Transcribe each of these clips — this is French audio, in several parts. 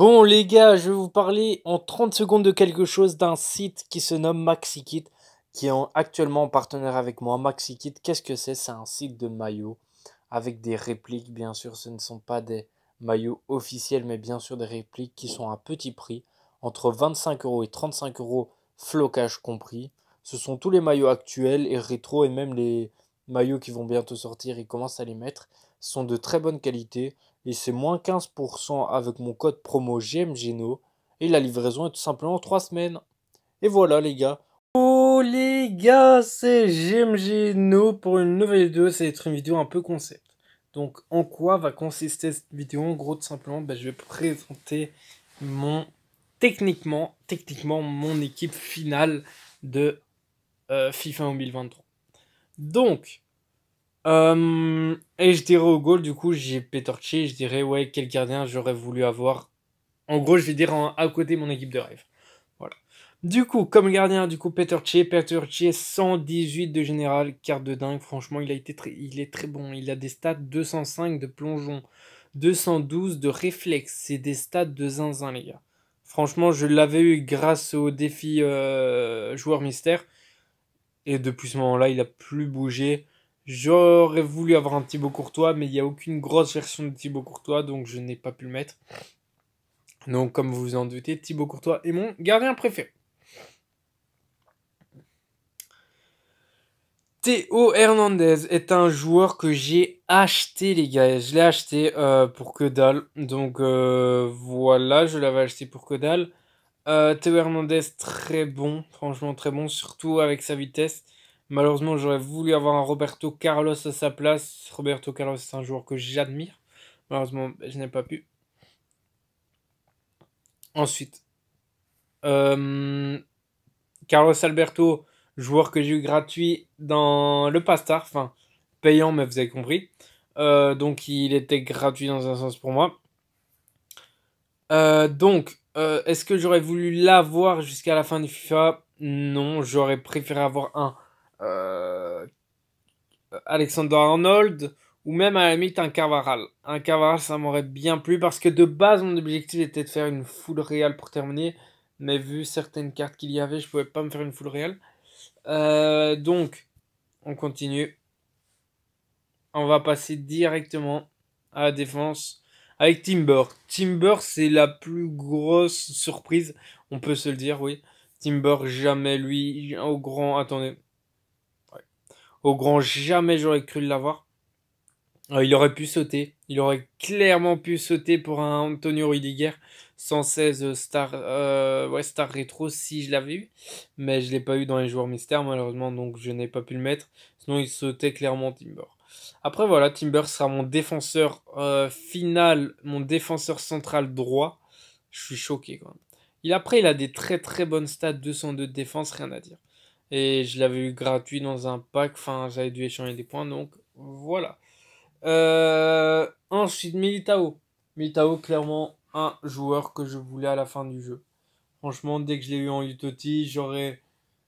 Bon les gars, je vais vous parler en 30 secondes de quelque chose d'un site qui se nomme MaxiKit, qui est actuellement en partenaire avec moi. MaxiKit, qu'est-ce que c'est C'est un site de maillots avec des répliques, bien sûr, ce ne sont pas des maillots officiels, mais bien sûr des répliques qui sont à petit prix, entre 25 euros et 35 euros, flocage compris. Ce sont tous les maillots actuels et rétro et même les maillots qui vont bientôt sortir, ils commencent à les mettre, sont de très bonne qualité et c'est moins 15% avec mon code promo GMGENO et la livraison est tout simplement 3 semaines. Et voilà les gars. Oh les gars, c'est GMGENO pour une nouvelle vidéo, ça va être une vidéo un peu concept. Donc en quoi va consister cette vidéo En gros tout simplement, ben, je vais présenter mon techniquement, techniquement mon équipe finale de euh, FIFA 2023. Donc, euh, et je dirais au goal, du coup, j'ai Petorchi, je dirais, ouais, quel gardien j'aurais voulu avoir. En gros, je vais dire à côté mon équipe de rêve. Voilà. Du coup, comme gardien, du coup, Peter Che 118 de général, carte de dingue. Franchement, il a été très, il est très bon. Il a des stats 205 de plongeon, 212 de réflexe. C'est des stats de zinzin, les gars. Franchement, je l'avais eu grâce au défi euh, joueur mystère. Et depuis ce moment-là, il a plus bougé. J'aurais voulu avoir un Thibaut Courtois, mais il n'y a aucune grosse version de Thibaut Courtois, donc je n'ai pas pu le mettre. Donc, comme vous vous en doutez, Thibaut Courtois est mon gardien préféré. Théo Hernandez est un joueur que j'ai acheté, les gars. Je l'ai acheté euh, pour que dalle. Donc euh, voilà, je l'avais acheté pour que dalle. Euh, Théo Hernandez, très bon. Franchement, très bon. Surtout avec sa vitesse. Malheureusement, j'aurais voulu avoir un Roberto Carlos à sa place. Roberto Carlos, c'est un joueur que j'admire. Malheureusement, je n'ai pas pu. Ensuite, euh, Carlos Alberto, joueur que j'ai eu gratuit dans le Pastar, enfin payant, mais vous avez compris. Euh, donc il était gratuit dans un sens pour moi. Euh, donc, est-ce que j'aurais voulu l'avoir jusqu'à la fin du FIFA Non, j'aurais préféré avoir un euh, Alexander Arnold ou même à la limite un Carvaral Un Carvaral ça m'aurait bien plu parce que de base, mon objectif était de faire une full réelle pour terminer, mais vu certaines cartes qu'il y avait, je pouvais pas me faire une full réelle. Euh, donc, on continue. On va passer directement à la défense avec Timber. Timber, c'est la plus grosse surprise, on peut se le dire, oui. Timber, jamais lui, au grand, attendez, au grand jamais j'aurais cru l'avoir. Euh, il aurait pu sauter. Il aurait clairement pu sauter pour un Antonio Rudiger. 116 euh, star, euh, star rétro si je l'avais eu. Mais je ne l'ai pas eu dans les joueurs mystères malheureusement. Donc je n'ai pas pu le mettre. Sinon il sautait clairement Timber. Après voilà, Timber sera mon défenseur euh, final. Mon défenseur central droit. Je suis choqué quand même. Il, après il a des très très bonnes stats. 202 de défense, rien à dire. Et je l'avais eu gratuit dans un pack. Enfin, j'avais dû échanger des points. Donc, voilà. Euh, ensuite, Militao. Militao, clairement, un joueur que je voulais à la fin du jeu. Franchement, dès que je l'ai eu en Utoti, j'aurais.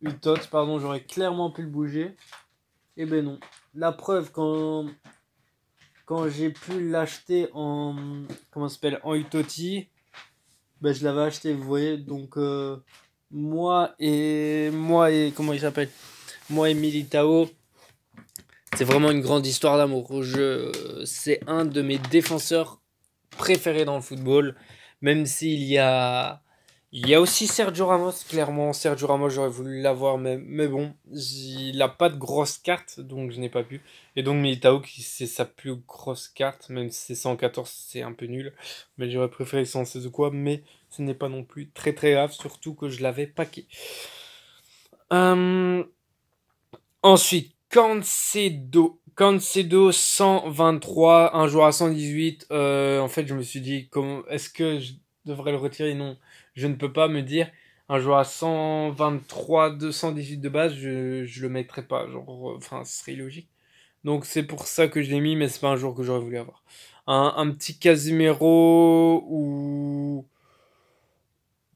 Utot, pardon, j'aurais clairement pu le bouger. Et eh ben non. La preuve, quand, quand j'ai pu l'acheter en. Comment s'appelle En Utoti, ben je l'avais acheté, vous voyez. Donc. Euh, moi et moi et comment il s'appelle moi et Militao c'est vraiment une grande histoire d'amour je c'est un de mes défenseurs préférés dans le football même s'il y a il y a aussi Sergio Ramos, clairement. Sergio Ramos, j'aurais voulu l'avoir, mais, mais bon, il n'a pas de grosse carte, donc je n'ai pas pu. Et donc Militao, qui c'est sa plus grosse carte, même si c'est 114, c'est un peu nul. Mais j'aurais préféré 116 ou quoi, mais ce n'est pas non plus très très grave, surtout que je l'avais paqué. Euh, ensuite, Cancedo. 123, un joueur à 118. Euh, en fait, je me suis dit, comment... est-ce que je devrais le retirer Non je ne peux pas me dire un joueur à 123, 218 de base, je, ne le mettrais pas. Genre, enfin, ce serait logique. Donc c'est pour ça que je l'ai mis, mais ce n'est pas un joueur que j'aurais voulu avoir. Un, petit Casimiro ou.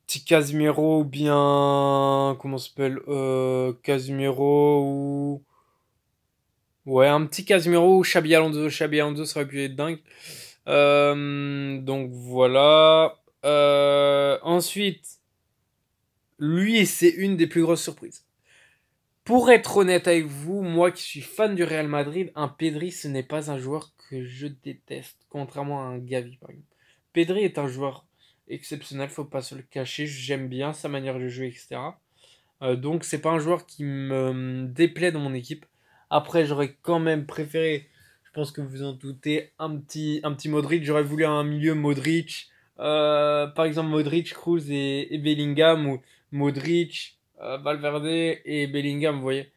Petit Casimiro ou bien. Comment s'appelle euh, Casimiro ou. Ouais, un petit Casimiro ou Xabi Alonso. Xabi Alonso, ça aurait pu être dingue. Euh, donc voilà. Euh, ensuite, lui, c'est une des plus grosses surprises. Pour être honnête avec vous, moi qui suis fan du Real Madrid, un Pedri, ce n'est pas un joueur que je déteste, contrairement à un Gavi, par exemple. Pedri est un joueur exceptionnel, faut pas se le cacher, j'aime bien sa manière de jouer, etc. Euh, donc, c'est pas un joueur qui me déplaît dans mon équipe. Après, j'aurais quand même préféré, je pense que vous en doutez, un petit, un petit Modric. J'aurais voulu un milieu Modric, euh, par exemple Modric, Cruz et, Bellingham, ou Modric, euh, Valverde et Bellingham, vous voyez.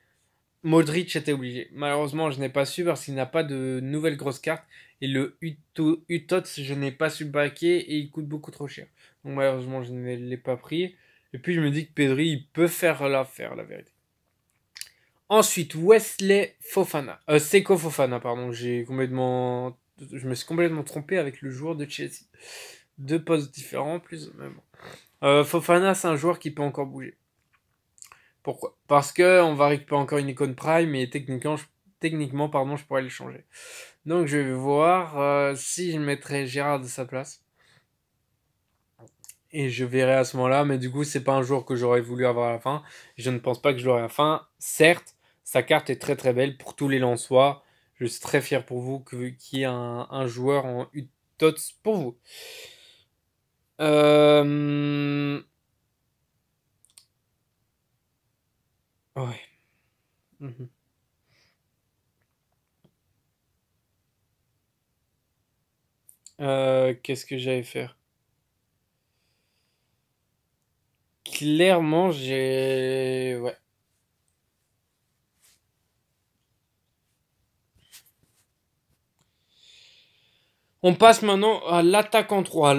Modric était obligé. Malheureusement, je n'ai pas su parce qu'il n'a pas de nouvelle grosse carte. Et le Uto, je n'ai pas su le baquer et il coûte beaucoup trop cher. Donc malheureusement, je ne l'ai pas pris. Et puis je me dis que Pedri, il peut faire l'affaire, la vérité. Ensuite, Wesley Fofana. Euh, Seko Fofana, pardon. J'ai complètement... Je me suis complètement trompé avec le joueur de Chelsea deux postes différents, plus même. Euh, Fofana, c'est un joueur qui peut encore bouger. Pourquoi Parce que on va récupérer encore une icône Prime et techniquement, je, techniquement pardon, je pourrais le changer. Donc je vais voir euh, si je mettrais Gérard de sa place. Et je verrai à ce moment-là, mais du coup, c'est pas un joueur que j'aurais voulu avoir à la fin. Je ne pense pas que je l'aurai à la fin. Certes, sa carte est très très belle pour tous les Lensois. Je suis très fier pour vous qu'il y ait un, un joueur en U-TOTS pour vous. Euh... Ouais. Mhm. Euh, qu'est-ce que j'allais faire Clairement, j'ai... Ouais. On passe maintenant à l'attaque en 3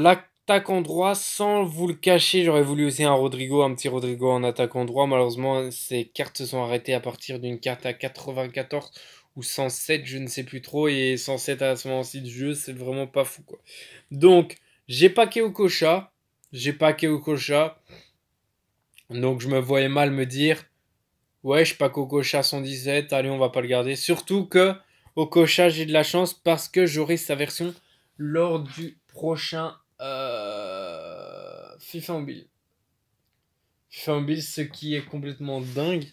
attaquant droit, sans vous le cacher, j'aurais voulu aussi un Rodrigo, un petit Rodrigo en attaquant droit. Malheureusement, ces cartes se sont arrêtées à partir d'une carte à 94 ou 107, je ne sais plus trop. Et 107 à ce moment-ci de jeu, c'est vraiment pas fou. Quoi. Donc, j'ai au cocha J'ai au cocha Donc, je me voyais mal me dire Ouais, je pas cocha 117. Allez, on va pas le garder. Surtout que Okocha, j'ai de la chance parce que j'aurai sa version lors du prochain euh, FIFA Mobile. FIFA Mobile, ce qui est complètement dingue.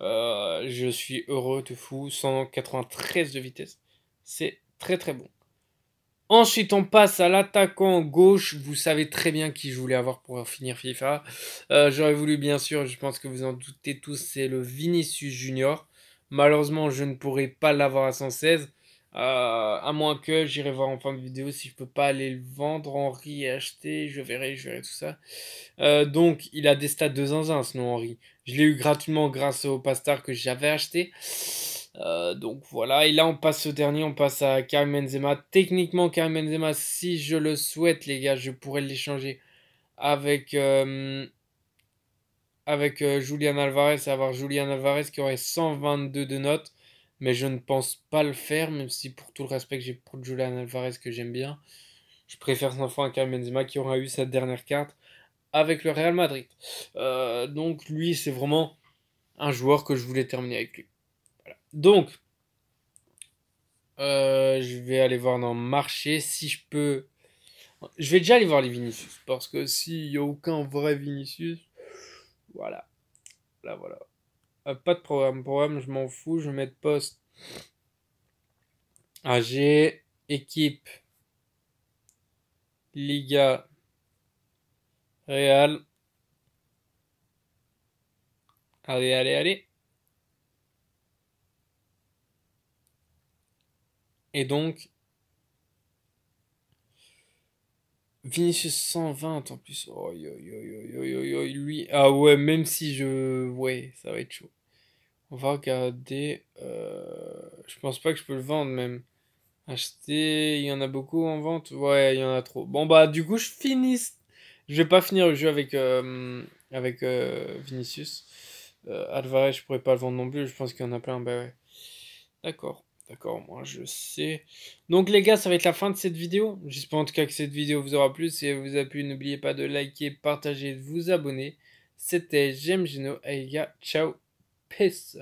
Euh, je suis heureux, tout fou. 193 de vitesse. C'est très très bon. Ensuite, on passe à l'attaquant gauche. Vous savez très bien qui je voulais avoir pour finir FIFA. Euh, j'aurais voulu, bien sûr, je pense que vous en doutez tous, c'est le Vinicius Junior. Malheureusement, je ne pourrai pas l'avoir à 116. Euh, à moins que j'irai voir en fin de vidéo si je peux pas aller le vendre Henri et acheter, je verrai, je verrai tout ça. Euh, donc il a des stats de zinzin sinon Henri. Je l'ai eu gratuitement grâce au pastar que j'avais acheté. Euh, donc voilà, et là on passe au dernier, on passe à Karim Benzema. Techniquement Karim Benzema, si je le souhaite les gars, je pourrais l'échanger avec avec Julian Alvarez, avoir Julian Alvarez qui aurait 122 de notes mais je ne pense pas le faire, même si pour tout le respect que j'ai pour Julian Alvarez que j'aime bien, je préfère sans fois un Karim Benzema qui aura eu sa dernière carte avec le Real Madrid. Euh, donc lui, c'est vraiment un joueur que je voulais terminer avec lui. Donc, euh, je vais aller voir dans le marché si je peux. Je vais déjà aller voir les Vinicius parce que s'il n'y a aucun vrai Vinicius, voilà. Là, voilà. Ah, pas de programme. Programme, je m'en fous, je mets de poste. AG, ah, équipe, Liga, Real. Allez, allez, allez. Et donc, Vinicius 120 en plus. Oh, yo, yo, yo, lui. Ah ouais, même si je. Ouais, ça va être chaud. On va regarder. Euh, je pense pas que je peux le vendre même. Acheter, il y en a beaucoup en vente. Ouais, il y en a trop. Bon bah du coup je finis. Je vais pas finir le jeu avec euh... avec euh... Vinicius. Euh, Alvarez, je pourrais pas le vendre non plus. Je pense qu'il y en a plein. Bah ouais. D'accord. D'accord, moi je sais. Donc les gars, ça va être la fin de cette vidéo. J'espère en tout cas que cette vidéo vous aura plu. Si elle vous a plu, n'oubliez pas de liker, partager, de vous abonner. C'était J'aime Gino. Allez les gars, ciao, peace.